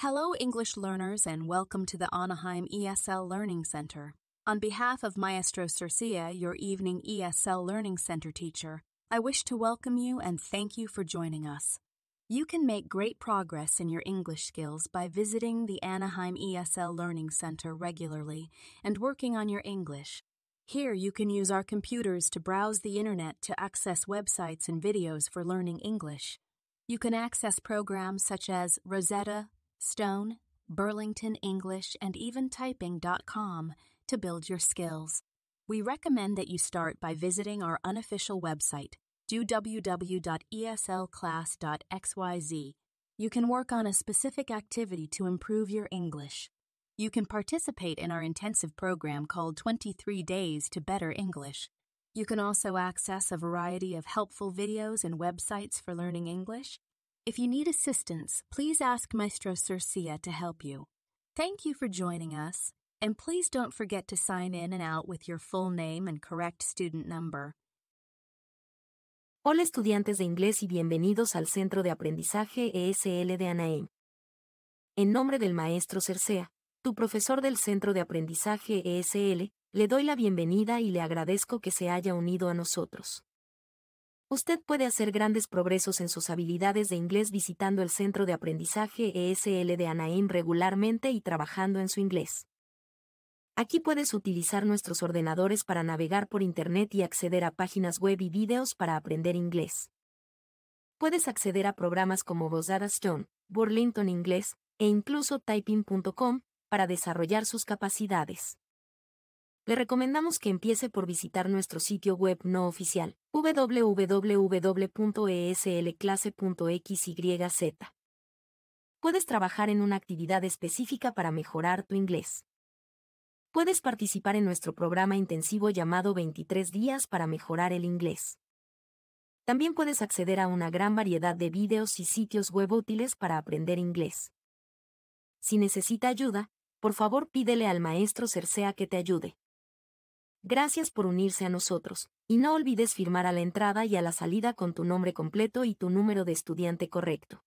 Hello, English learners, and welcome to the Anaheim ESL Learning Center. On behalf of Maestro Circia, your evening ESL Learning Center teacher, I wish to welcome you and thank you for joining us. You can make great progress in your English skills by visiting the Anaheim ESL Learning Center regularly and working on your English. Here, you can use our computers to browse the internet to access websites and videos for learning English. You can access programs such as Rosetta, Stone, Burlington English, and even typing.com to build your skills. We recommend that you start by visiting our unofficial website, www.eslclass.xyz. You can work on a specific activity to improve your English. You can participate in our intensive program called 23 Days to Better English. You can also access a variety of helpful videos and websites for learning English If you need assistance, please ask Maestro Cercea to help you. Thank you for joining us, and please don't forget to sign in and out with your full name and correct student number. Hola estudiantes de inglés y bienvenidos al Centro de Aprendizaje ESL de Anaheim. En nombre del maestro Cercea, tu profesor del Centro de Aprendizaje ESL, le doy la bienvenida y le agradezco que se haya unido a nosotros. Usted puede hacer grandes progresos en sus habilidades de inglés visitando el Centro de Aprendizaje ESL de Anaheim regularmente y trabajando en su inglés. Aquí puedes utilizar nuestros ordenadores para navegar por Internet y acceder a páginas web y videos para aprender inglés. Puedes acceder a programas como Bosadas John, Burlington Inglés e incluso typing.com para desarrollar sus capacidades le recomendamos que empiece por visitar nuestro sitio web no oficial www.eslclase.xyz. Puedes trabajar en una actividad específica para mejorar tu inglés. Puedes participar en nuestro programa intensivo llamado 23 días para mejorar el inglés. También puedes acceder a una gran variedad de videos y sitios web útiles para aprender inglés. Si necesita ayuda, por favor pídele al maestro Cercea que te ayude. Gracias por unirse a nosotros, y no olvides firmar a la entrada y a la salida con tu nombre completo y tu número de estudiante correcto.